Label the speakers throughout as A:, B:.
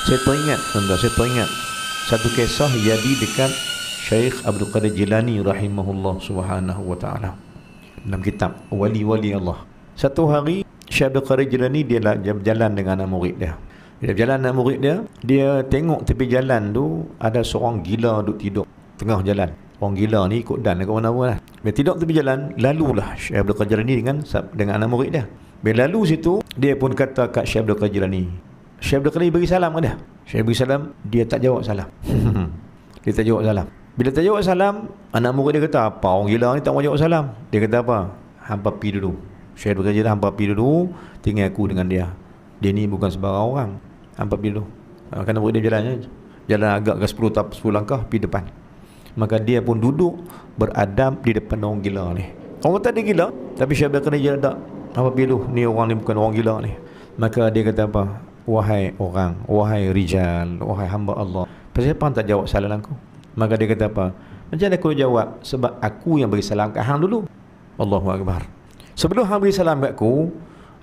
A: Saya teringat tuan-tuan, saya teringat satu kisah jadi dekat Syekh Abdul Qadir Jilani rahimahullah subhanahu wa ta'ala dalam kitab Wali-Wali Allah. Satu hari Syekh Abdul Qadir Jilani dia berjalan dengan anak murid dia. Dia berjalan dengan murid dia, dia tengok tepi jalan tu ada seorang gila duduk tidur tengah jalan. Orang gila ni ikut dan ke mana-mana lah. Bila tidur tepi jalan, lalulah Syekh Abdul Qadir Jilani dengan, dengan anak murid dia. Bila lalu situ, dia pun kata kat Syekh Abdul Qadir Jilani, Syekh Abdul Qadir beri salam ke dia? Syekh bagi salam, dia tak jawab salam. dia tak jawab salam. Bila tak jawab salam, anak murid dia kata, apa orang gila ni tak mau jawab salam. Dia kata apa? Hampa pergi dulu. Syekh Abdul Qadir hampa pergi dulu, tinggal aku dengan dia. Dia ni bukan sebarang orang. Hampa pergi dulu. Ha, ah, kerana murid dia jalan Jalan agak ke 10, tap, 10 langkah, pergi depan. Maka dia pun duduk beradab di depan orang gila ni. Orang kata dia gila, tapi Syekh Abdul Qadir jalan tak. Hampa pergi dulu, ni orang ni bukan orang gila ni. Maka dia kata apa? Wahai orang Wahai rijal Wahai hamba Allah Siapa tak jawab salam aku Maka dia kata apa Macam mana aku jawab Sebab aku yang beri salam ke hang dulu Allahu Akbar Sebelum hang beri salam ke aku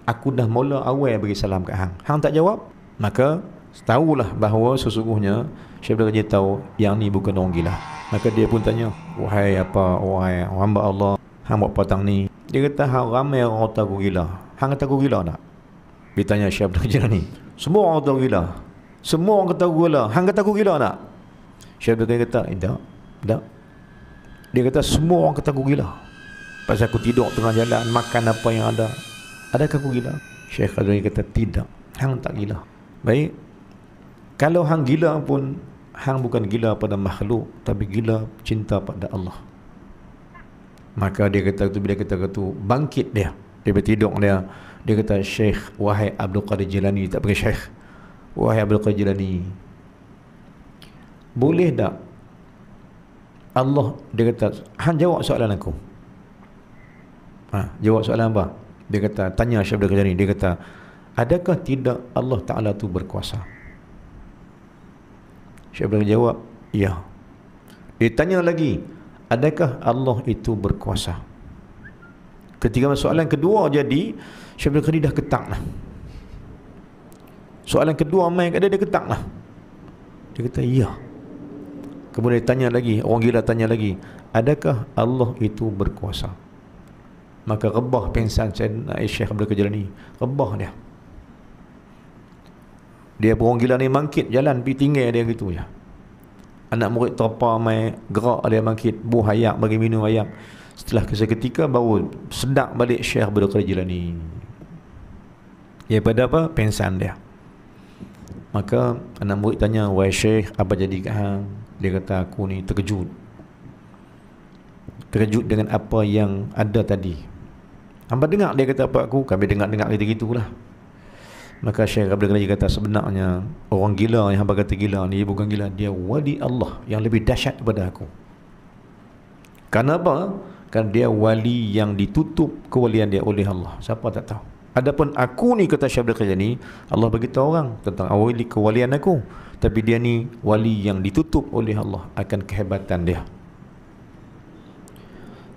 A: Aku dah mula awal beri salam ke hang Hang tak jawab Maka Tahulah bahawa sesungguhnya Syekh Raja tahu Yang ni bukan orang gila Maka dia pun tanya Wahai apa Wahai hamba Allah Hang buat patang ni Dia kata Hang ramai orang otak aku gila Hang kata aku gila tak? Dia tanya Syekh Raja ni semua orang tahu gila. Semua orang kata gila. Hang kata aku gila tak? Syekh Bukhari kata, tidak. Tidak. Dia kata, semua orang kata aku gila. Pasal aku tidur tengah jalan, makan apa yang ada. Adakah aku gila? Syekh Bukhari kata, tidak. Hang tak gila. Baik. Kalau hang gila pun, hang bukan gila pada makhluk, tapi gila cinta pada Allah. Maka dia kata tu bila kata kata tu bangkit dia dia bertidur dia dia kata Syekh Wahai Abdul Qadir Jilani Tak pakai Syekh Wahai Abdul Qadir Jilani Boleh tak Allah Dia kata Han jawab soalan aku ha, Jawab soalan apa Dia kata Tanya Syekh Abdul Qadir Jilani Dia kata Adakah tidak Allah Ta'ala tu berkuasa Syekh Abdul Qadir jawab Ya Dia tanya lagi Adakah Allah itu berkuasa? Ketika soalan kedua jadi Syekh Ibn Khadir dah ketak lah Soalan kedua main kat dia, dia ketak lah Dia kata, iya Kemudian tanya lagi, orang gila tanya lagi Adakah Allah itu berkuasa? Maka rebah pensan Syekh Ibn Khadir ni Rebah dia dia orang gila ni mangkit jalan pergi tinggal dia gitu je. Anak murid terpa mai gerak dia mangkit buah ayam bagi minum ayam. Setelah seketika baru sedak balik Syekh Abdul Qadir Jilani. Daripada apa? Pensan dia. Maka anak murid tanya, "Wahai Syekh, apa jadi ke hang?" Dia kata, "Aku ni terkejut." Terkejut dengan apa yang ada tadi. Hamba dengar dia kata apa aku, kami dengar-dengar dia gitulah. Maka Syekh Abdul Qadir kata sebenarnya orang gila yang apa kata gila ni bukan gila, dia wali Allah yang lebih dahsyat daripada aku. Kenapa? apa? kan dia wali yang ditutup kewalian dia oleh Allah siapa tak tahu adapun aku ni kata Syabda ni Allah beritahu orang tentang awali kewalian aku tapi dia ni wali yang ditutup oleh Allah akan kehebatan dia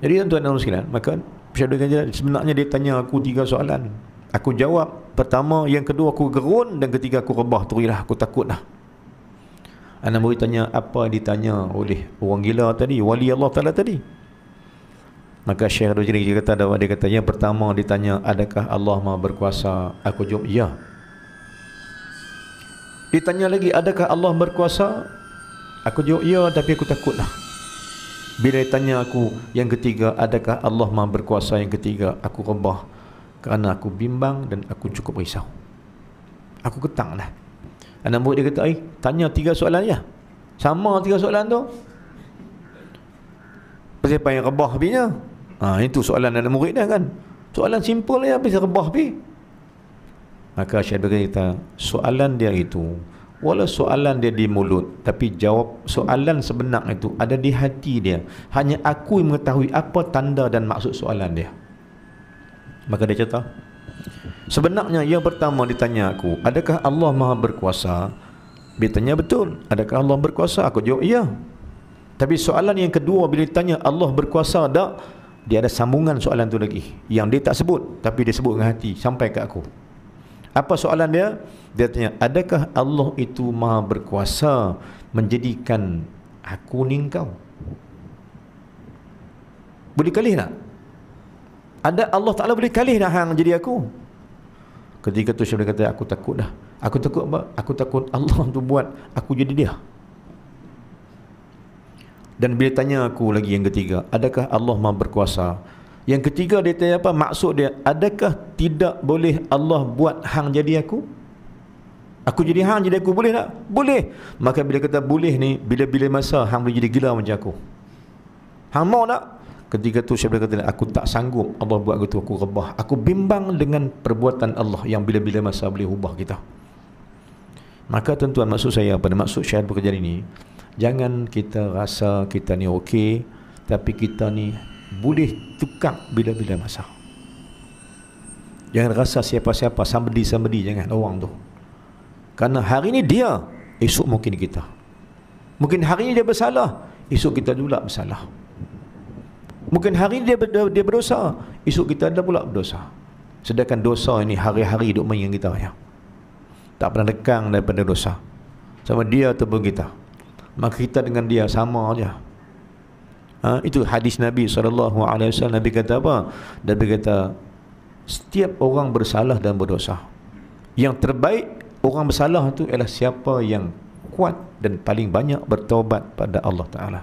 A: jadi tuan-tuan dan sekalian maka Syabda Qajani sebenarnya dia tanya aku tiga soalan aku jawab pertama yang kedua aku gerun dan ketiga aku rebah turilah aku takut lah Anak tanya apa ditanya oleh orang gila tadi wali Allah Ta'ala tadi Maka Syekh Rujri dia kata ada dia kata yang pertama ditanya adakah Allah Maha berkuasa? Aku jawab ya. Ditanya lagi adakah Allah berkuasa? Aku jawab ya tapi aku takutlah. Bila ditanya aku yang ketiga adakah Allah Maha berkuasa yang ketiga? Aku rebah kerana aku bimbang dan aku cukup risau. Aku ketang Anak murid dia kata, eh, tanya tiga soalan ya. Sama tiga soalan tu. Siapa yang rebah habisnya? Ha, itu soalan anak murid dia kan. Soalan simple ya, bisa rebah pi. Maka Syed berkata, soalan dia itu, walau soalan dia di mulut, tapi jawab soalan sebenar itu ada di hati dia. Hanya aku yang mengetahui apa tanda dan maksud soalan dia. Maka dia cerita, sebenarnya yang pertama ditanya aku, adakah Allah maha berkuasa? Dia tanya betul, adakah Allah berkuasa? Aku jawab, iya. Tapi soalan yang kedua bila ditanya Allah berkuasa tak? dia ada sambungan soalan tu lagi yang dia tak sebut tapi dia sebut dengan hati sampai ke aku apa soalan dia dia tanya adakah Allah itu maha berkuasa menjadikan aku ni engkau boleh kalih tak ada Allah Ta'ala boleh kalih dah hang jadi aku ketika tu saya kata aku takut dah aku takut apa aku takut Allah tu buat aku jadi dia dan bila tanya aku lagi yang ketiga, adakah Allah Maha berkuasa? Yang ketiga dia tanya apa? Maksud dia, adakah tidak boleh Allah buat hang jadi aku? Aku jadi hang jadi aku boleh tak? Boleh. Maka bila kata boleh ni, bila-bila masa hang boleh jadi gila macam aku. Hang mau tak? Ketika tu saya kata, aku tak sanggup Allah buat aku tu, aku rebah. Aku bimbang dengan perbuatan Allah yang bila-bila masa boleh ubah kita. Maka tentuan maksud saya apa? Maksud syahid bekerja ini, Jangan kita rasa kita ni okey tapi kita ni boleh tukar bila-bila masa. Jangan rasa siapa-siapa sambedi-sambedi jangan orang tu. Karena hari ni dia, esok mungkin kita. Mungkin hari ni dia bersalah, esok kita dulu pula bersalah. Mungkin hari ni dia dia berdosa, esok kita dah pula berdosa. Sedangkan dosa ini hari-hari duk main dengan kita ya. Tak pernah lekang daripada dosa. Sama dia ataupun kita maka kita dengan dia sama aja. Ha, itu hadis Nabi SAW Nabi kata apa? Nabi kata setiap orang bersalah dan berdosa yang terbaik orang bersalah itu ialah siapa yang kuat dan paling banyak bertobat pada Allah Ta'ala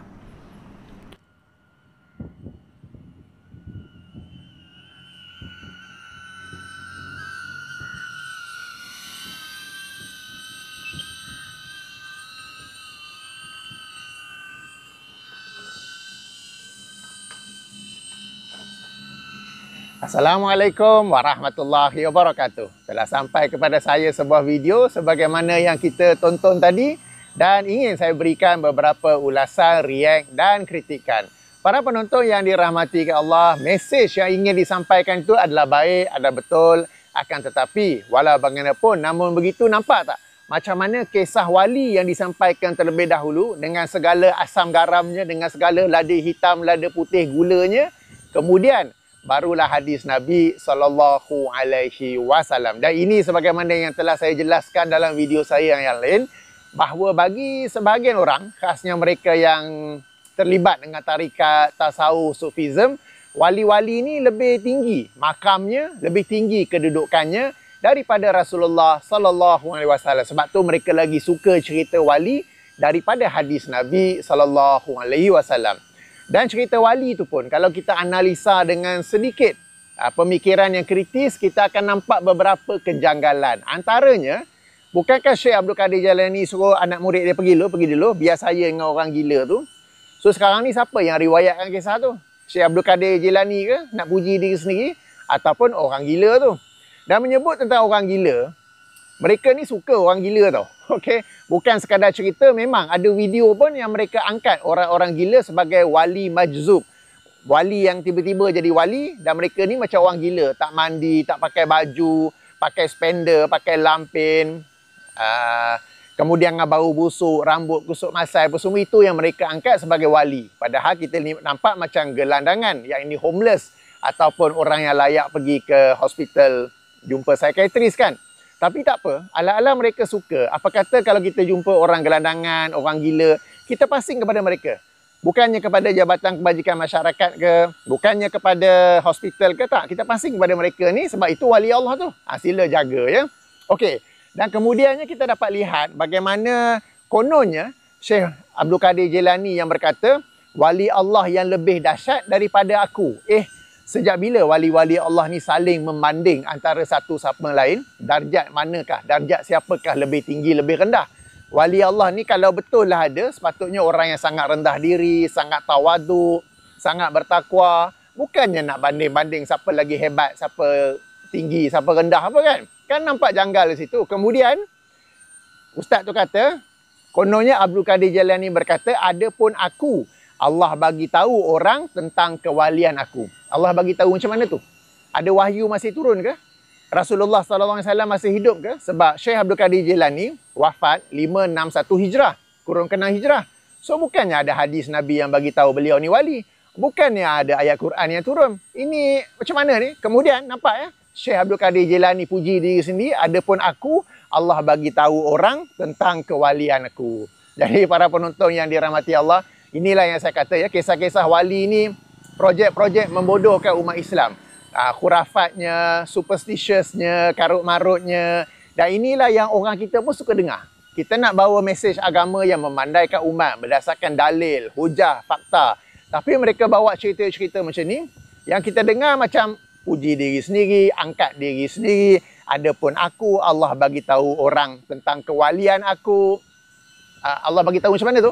B: Assalamualaikum warahmatullahi wabarakatuh. Telah sampai kepada saya sebuah video sebagaimana yang kita tonton tadi dan ingin saya berikan beberapa ulasan, react dan kritikan. Para penonton yang dirahmati Allah, mesej yang ingin disampaikan itu adalah baik, ada betul, akan tetapi walau bagaimanapun namun begitu nampak tak macam mana kisah wali yang disampaikan terlebih dahulu dengan segala asam garamnya, dengan segala lada hitam, lada putih, gulanya. Kemudian barulah hadis Nabi sallallahu alaihi wasallam. Dan ini sebagaimana yang telah saya jelaskan dalam video saya yang lain bahawa bagi sebahagian orang khasnya mereka yang terlibat dengan tarikat tasawuf sufism wali-wali ini lebih tinggi makamnya lebih tinggi kedudukannya daripada Rasulullah sallallahu alaihi wasallam sebab tu mereka lagi suka cerita wali daripada hadis Nabi sallallahu alaihi wasallam dan cerita wali tu pun kalau kita analisa dengan sedikit uh, pemikiran yang kritis kita akan nampak beberapa kejanggalan. Antaranya bukankah Syekh Abdul Kadir Jalani suruh anak murid dia pergi dulu, pergi dulu, biasa saya dengan orang gila tu. So sekarang ni siapa yang riwayatkan kisah tu? Syekh Abdul Kadir jalani ke nak puji diri sendiri ataupun orang gila tu? Dan menyebut tentang orang gila, mereka ni suka orang gila tau. okay? bukan sekadar cerita, memang ada video pun yang mereka angkat orang-orang gila sebagai wali majzub. Wali yang tiba-tiba jadi wali dan mereka ni macam orang gila, tak mandi, tak pakai baju, pakai spender, pakai lampin. Uh, kemudian dengan bau busuk, rambut kusuk masai, apa semua itu yang mereka angkat sebagai wali. Padahal kita ni nampak macam gelandangan yang ini homeless ataupun orang yang layak pergi ke hospital jumpa psychiatrist kan. Tapi tak apa, ala-ala mereka suka. Apa kata kalau kita jumpa orang gelandangan, orang gila, kita pasing kepada mereka. Bukannya kepada Jabatan Kebajikan Masyarakat ke, bukannya kepada hospital ke, tak. Kita pasing kepada mereka ni sebab itu wali Allah tu. Ha, sila jaga ya. Okey, dan kemudiannya kita dapat lihat bagaimana kononnya Syekh Abdul Kadir Jelani yang berkata, wali Allah yang lebih dahsyat daripada aku. Eh, sejak bila wali-wali Allah ni saling memanding antara satu sama lain darjat manakah darjat siapakah lebih tinggi lebih rendah wali Allah ni kalau betul lah ada sepatutnya orang yang sangat rendah diri sangat tawaduk sangat bertakwa bukannya nak banding-banding siapa lagi hebat siapa tinggi siapa rendah apa kan kan nampak janggal di situ kemudian ustaz tu kata kononnya Abdul Kadir Jalani berkata ada pun aku Allah bagi tahu orang tentang kewalian aku. Allah bagi tahu macam mana tu? Ada wahyu masih turun ke? Rasulullah SAW masih hidup ke? Sebab Syekh Abdul Qadir Jilani wafat 561 Hijrah. Kurung kena Hijrah. So bukannya ada hadis Nabi yang bagi tahu beliau ni wali. Bukannya ada ayat Quran yang turun. Ini macam mana ni? Kemudian nampak ya? Syekh Abdul Qadir Jilani puji diri sendiri. Adapun aku, Allah bagi tahu orang tentang kewalian aku. Jadi para penonton yang dirahmati Allah, Inilah yang saya kata ya kisah-kisah wali ni projek-projek membodohkan umat Islam. Uh, khurafatnya, superstitiousnya, karut marutnya dan inilah yang orang kita pun suka dengar. Kita nak bawa mesej agama yang memandaikan umat berdasarkan dalil, hujah, fakta. Tapi mereka bawa cerita-cerita macam ni yang kita dengar macam puji diri sendiri, angkat diri sendiri, adapun aku Allah bagi tahu orang tentang kewalian aku. Ah, Allah bagi tahu macam mana tu?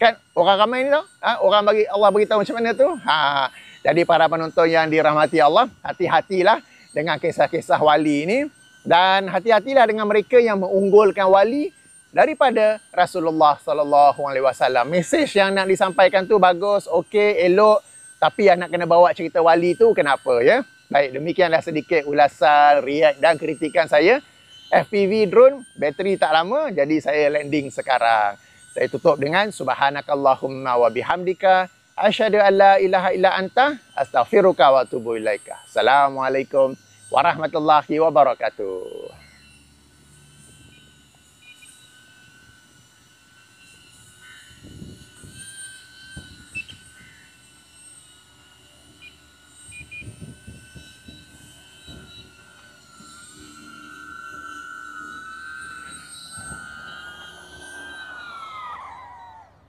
B: kan orang ramai ni tau ha? orang bagi Allah beritahu macam mana tu ha jadi para penonton yang dirahmati Allah hati-hatilah dengan kisah-kisah wali ini dan hati-hatilah dengan mereka yang mengunggulkan wali daripada Rasulullah sallallahu alaihi wasallam. Mesej yang nak disampaikan tu bagus, okey, elok, tapi yang nak kena bawa cerita wali tu kenapa ya? Baik, demikianlah sedikit ulasan, riak dan kritikan saya. FPV drone, bateri tak lama, jadi saya landing sekarang. Saya tutup dengan subhanakallahumma wa bihamdika asyhadu an ilaha illa anta astaghfiruka wa atubu ilaika. Assalamualaikum warahmatullahi wabarakatuh.